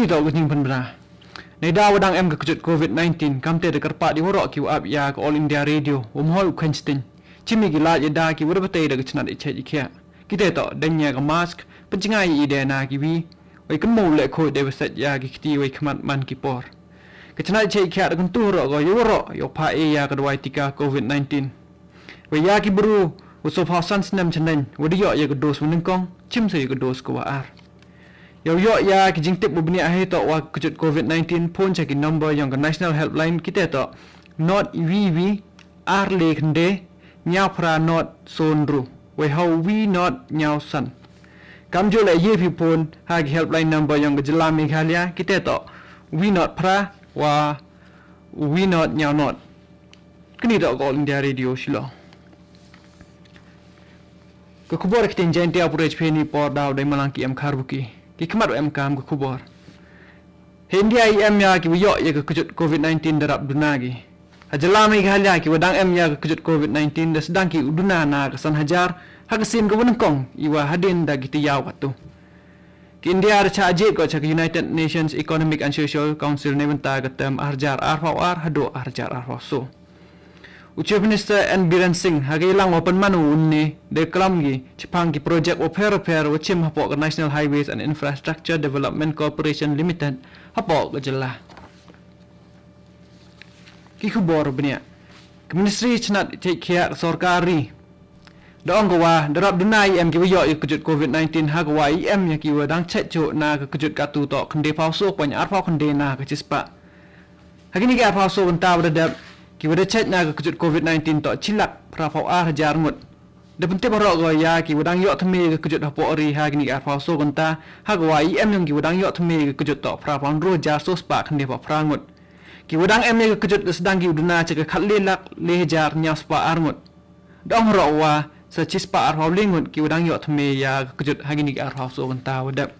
ni dah gusing pun benar. Neda wadang em kekejut COVID-19 kam te dekat pak di horok kiu ab ya ke All India Radio um hol kwenstin. Cimi gila je dah ki wadah betai dekat cenat ikhaj ikhaya. Kita tak denya ke mask pencengai ide na ki wi. Wai kemau lek ko dewa set ya ki kiti wai kemat man ki por. Ke cenat ikhaj ikhaya dekat tu horok ko yu horok yu pak e ya kedua tika COVID-19. Wai ya ki beru. Usofa san senam cenen, wadiyak ya ke dos menengkong, cim saya ke dos ke wa'ar. Yau yok ya ki jing tip bubni ahe to wa kujut COVID-19 pun cakin number yang ke national helpline kita to not VV ar lekende nyau pra not sonru we how we not nyau san kam jo le ye pun ha ki helpline number yang ke jelam meghalia ha, kita to we not pra wa we not nyau not kini to call india radio shilo ke kubor kita jente apurej pheni por dau dai malang ki em kharbuki kikmat UM kam ke kubor. Hindi ai UM ya ki yo ye ke kujut COVID-19 darab dunagi. Hajala mai ghal ya ki wadang UM ya ke kujut COVID-19 de sedang ki uduna na ke san hajar ha ke sin ke wenkong iwa hadin da gitu ya waktu. Ki India ada cha ajit ko cha United Nations Economic and Social Council ne menta ke tem arjar arfa hado arjar arfa so. Chief Minister and Biren Singh hagilang open manu unni de kramgi chipang ki project of fair fair wachim hapo National Highways and Infrastructure Development Corporation Limited hapo gajala ki khubor bnia Ministry chnat take care sorkari da ongwa darab dinai em ki wiyo ik kujut covid 19 hagwa em ya ki wa dang chet cho na ka kujut katu to khnde pau so panya arpa khnde na ka chispa hagini ka pau so bentaw da ki wada chat na ga kujut covid 19 to chilak prafau ah jarmut de bunte baro go ya ki wadang yo thme ga kujut hapo ri ha gni ga fa so gonta ha go ai em ngi wadang yo thme ga kujut to prafau ro ja so spa khne ba prangut ki wadang em ga kujut de sedang gi udna che ga khalle lak le jar nya spa armut dong ro wa sa chispa arhaw lingut ki wadang yo thme ya ga kujut ha gni ga fa so gonta wadap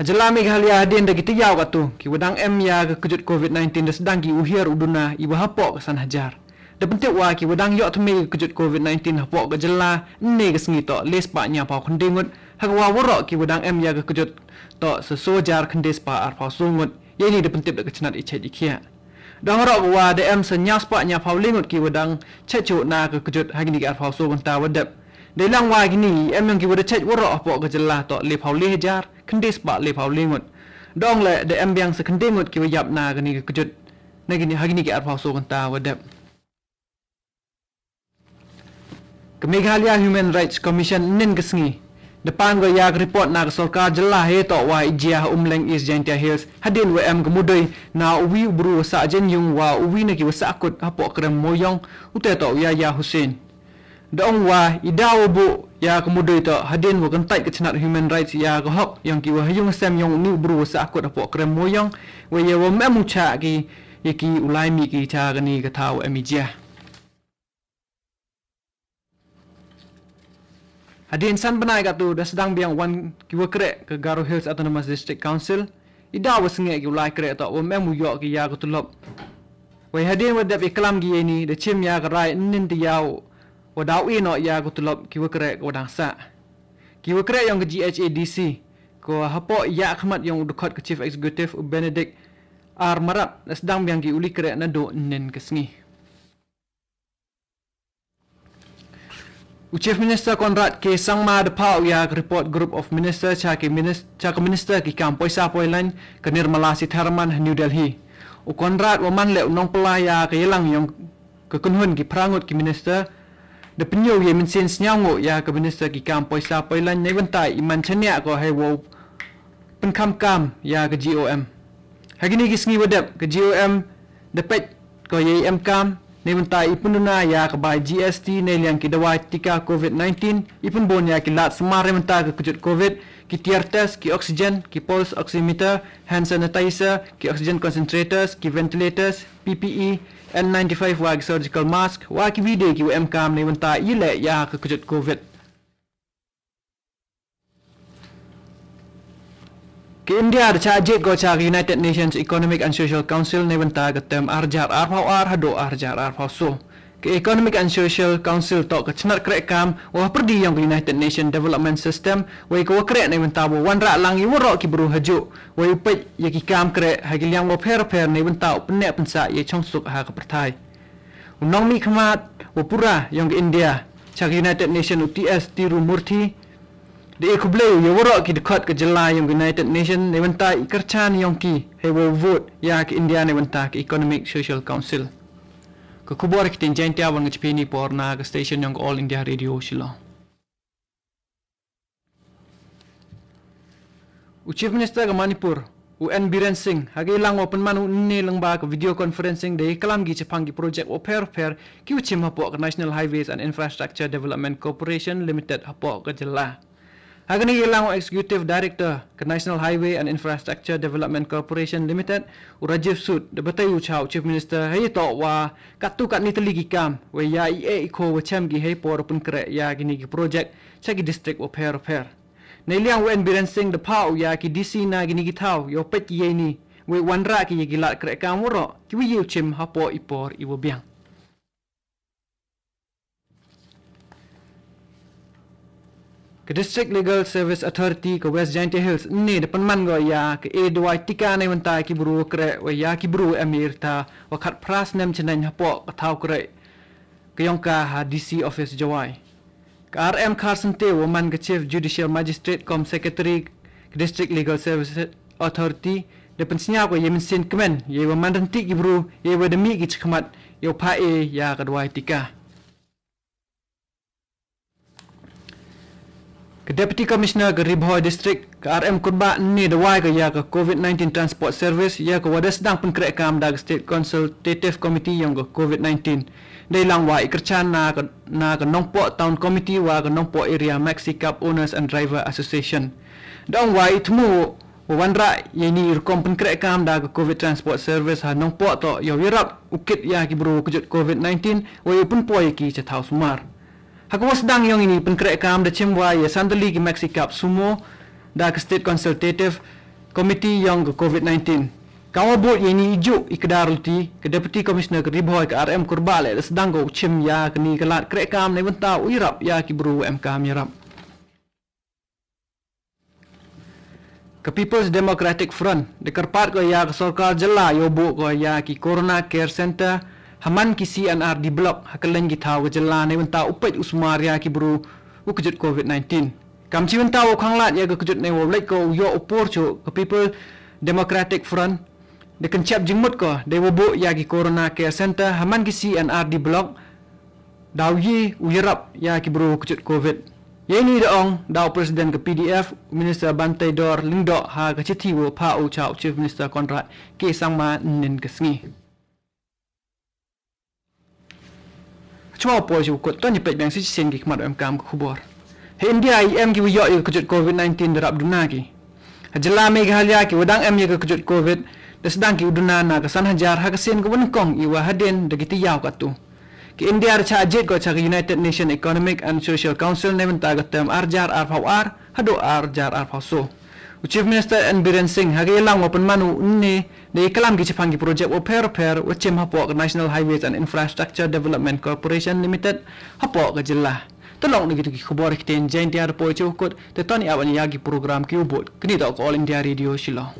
Hajla Meghalaya hadin kita yau orang tu. Kewadang M ya kekejut COVID-19 dan sedang diuhir uduna ibu hapok kesan hajar. Dan penting wah kewadang yuk temi kekejut COVID-19 hapok ke jela ni kesengito les paknya pao kendingut. Hak wawurok kewadang M ya kekejut tok sesuajar kendis pa arpao sungut. Ya ini dia penting dekat cenat icet ikhya. Dan orang bahawa DM senyap sepatnya pao lingut kewadang cek cuk na kekejut hagin dikat arpao sungut ta wadab. Dan ilang wah gini M yang kewadang cek wawurok hapok ke jela tok le pao lehejar. คันดิสปะเลยเผาลิงหมดดองและเดอแอมเบียงสักคันดิงหมดกี่วยับนากันนี่กจุดในกินี่ฮักนี่แกอัดเผาโซกันตาวัดเด็บกมิกาลียาฮิวแมนไรท์คอมมิชันนินกสงีเดปานก็อยากรีพอร์ตนักสกัดจลาเฮต่อว่าอิจิอาอุ้มเลงอีสเจนเตียเฮลส์ฮัดเดนเวเอ็มกมุดเลยน้าวิวบรูสักเจนยุงว่าวินักวิสักกุดฮับปอกเรมโมยองอุตเตอร์ต่อยายาฮุเซน dong wa idao bu ya kemudian itu hadin wa kentai ke cenat human rights ya ke hok yang ki wa hayung sem yang ni bru sa aku da pok krem moyong we ye ya wa memu cha ki ye ya ki ulai mi ki cha ga ni ka tau emi ja ya. hadin san benai ka tu da sedang biang wan ki wa kre ke garo hills autonomous district council ida wa sengek ki ulai kre ta wa memu yo ki ya ke tulop we hadin wa da iklam gi ini da chim ya ga rai nin ti kau dah nak ya aku tulap kiwa kerek kau dah sak. Kiwa kerek yang ke GHADC. Kau hapa ya akhmat yang dekat ke Chief Executive Benedict Ar Marat sedang biang ki uli kerek na do nen ke sengih. Chief Minister Conrad ke sang de pau ya report group of minister cha ke minister cha ke minister ki kam poisa poilan ke Nirmala Sitharaman New Delhi. U Conrad wa man nong pelaya ke yelang yang ke kunhun ki prangut ki minister The pinyo ye min sin snyango ya ka minister ki kam poisa poilan nei ban tai i chenya ko he wo pen kam kam ya ka gom hagini gisngi wadap ka gom de pet ko ye em kam Nemun ta ipun na ya kabai GST ne liang ki dawai tika COVID-19 ipun bon ya ki lat semar nemun ta ke kujut COVID ki tiar test ki oksigen ki pulse oximeter hand sanitizer ki oksigen concentrators ki ventilators PPE N95 wag surgical mask wag ki video ki UMK nemun ta ile ya ke kujut COVID ke India cha je go cha United Nations Economic and Social Council ne wenta ke tem arjar arfau ar hado arjar arfau so ke Economic and Social Council to ke chnat krek kam wa perdi yang United Nations Development System we ko krek ne wenta bo wan ra lang yu ro ki bru haju we pe ye ki kam krek ha ki yang wo per fer ne wenta pne pensa ye chong suk ha ka pertai unong mi khmat wo pura yang India cha United Nations UTS tiru murthi de ikuble ye woro ki de khat ke jela yung united nation ne wenta ikarchan yung ki he wo vote ya ki india ne wenta ki economic social council ko kubor ki tin jentia wang chpi ni por na station yung all india radio shilo u chief minister ga manipur u n biren singh hage lang open manu ne lang ba ka video conferencing de kalam gi chapang gi project o fair fair ki u chim national highways and infrastructure development corporation limited hapo ka jela Hagani ilang ang executive director ka National Highway and Infrastructure Development Corporation Limited u Rajiv Sood da batayu chau chief minister hei to wa katu kat ni teligi kam we ya ie iko we cham gi hei por pun kre ya gini gi project cha gi district repair repair ne liang wen biren sing the pau ya ki DC na gini gi thau yo pet ye ni we wanra ki ye gi lat kre kam woro ki we yu chim hapo ipor iwo biang ke District Legal Service Authority ke West Giant Hills ni depan man go ya ke edwai tika ne menta ki buru kre we ya ki buru amir ta wakat pras nem chenen hapo ke tau kre ke yong ka ha DC office jawai ke RM Carson te wo man ke chief judicial magistrate com secretary ke District Legal Service Authority depan sinya ko ye men sin kemen ye wo man rentik ki buru ye wo demi ki chkhmat yo pa e ya kedwai tika tika Deputy Commissioner ke Ribhoi District ke RM Kurba ni dewai ke ya ke COVID-19 Transport Service ya ke wadah sedang penkerekam dari State Consultative Committee yang ke COVID-19. Dia lang wai kerja na ke, na ke nongpok town committee wa ke nongpok area Mexicab Owners and Driver Association. Dan wai temu wandra yang ni rekom penkerekam dari COVID Transport Service ha nongpok to yang wirap ukit ya kibro kejut COVID-19 wai pun poyki cetau sumar. Aku was sedang yang ini pengkerek kam de cimwa ya santuli ki Maxi sumo da ke State Consultative Committee yang ke COVID-19. Kamu buat yang ini iju ikedar luti ke Deputy Commissioner ke Ribhoi ke RM Kurbalik de ya, sedang kau cim ya ke ni ke lat kerek kam ni bentar uirap ya ki bro MK Amirap. Ya, ke People's Democratic Front, dekat part ke ya ke sorkal jelah yobok ke ya ke Corona Care Center, haman ki CNR di blok hakalan gi thaw jela nei wanta upaj usmaria ki bru u kujut covid 19 kamchi wanta wo khangla ya ga kujut nei wo lek ko yo upor cho ke people democratic front de kencap jingmut ko de wo bo ya gi corona care center haman ki CNR di blok daw yi u yerap ya ki bru kujut covid ye ni de ong daw presiden ke PDF minister bantai dor lingdo ha ga chithi wo pha u chao chief minister konrad ke sangma nin ke sngi ชอบป่วยจุกต้นจะเป็ดแบงซิเซียงกิขมัดเอ็มกามขบวอร์เฮนดี้ไอเอ็มกิวยอดกิจุดโควิด19ระดับดุน่ากิฮัจลามีกิฮัลยากิวดังเอ็มยิกิจุดโควิดดสดังกิวดุน่านากสันฮัจาร์ฮักเซียนกวนกงอีวาฮัดเดนดกิติยาวกัตุกิอินเดียร์ชาจิตก็ชากิยูไนเต็ดเนชั่นอีโคโนมิกแอนด์โซเชียลคาวน์เซิลเนมันตากัตเตมอาร์จาร์อาร์ฟาวอาร์ฮัดโออาร์จาร์อาร์ฟาวโซ chief minister and biren singh hage lang open manu ne de kalam gi chipang gi project opher opher uchem hapo national highways and infrastructure development corporation limited hapo ga jilla tolong ni gitu ki khobar ki ten jain tiar po che ukot te tani awani yagi program ki ubot kini da all india radio shilong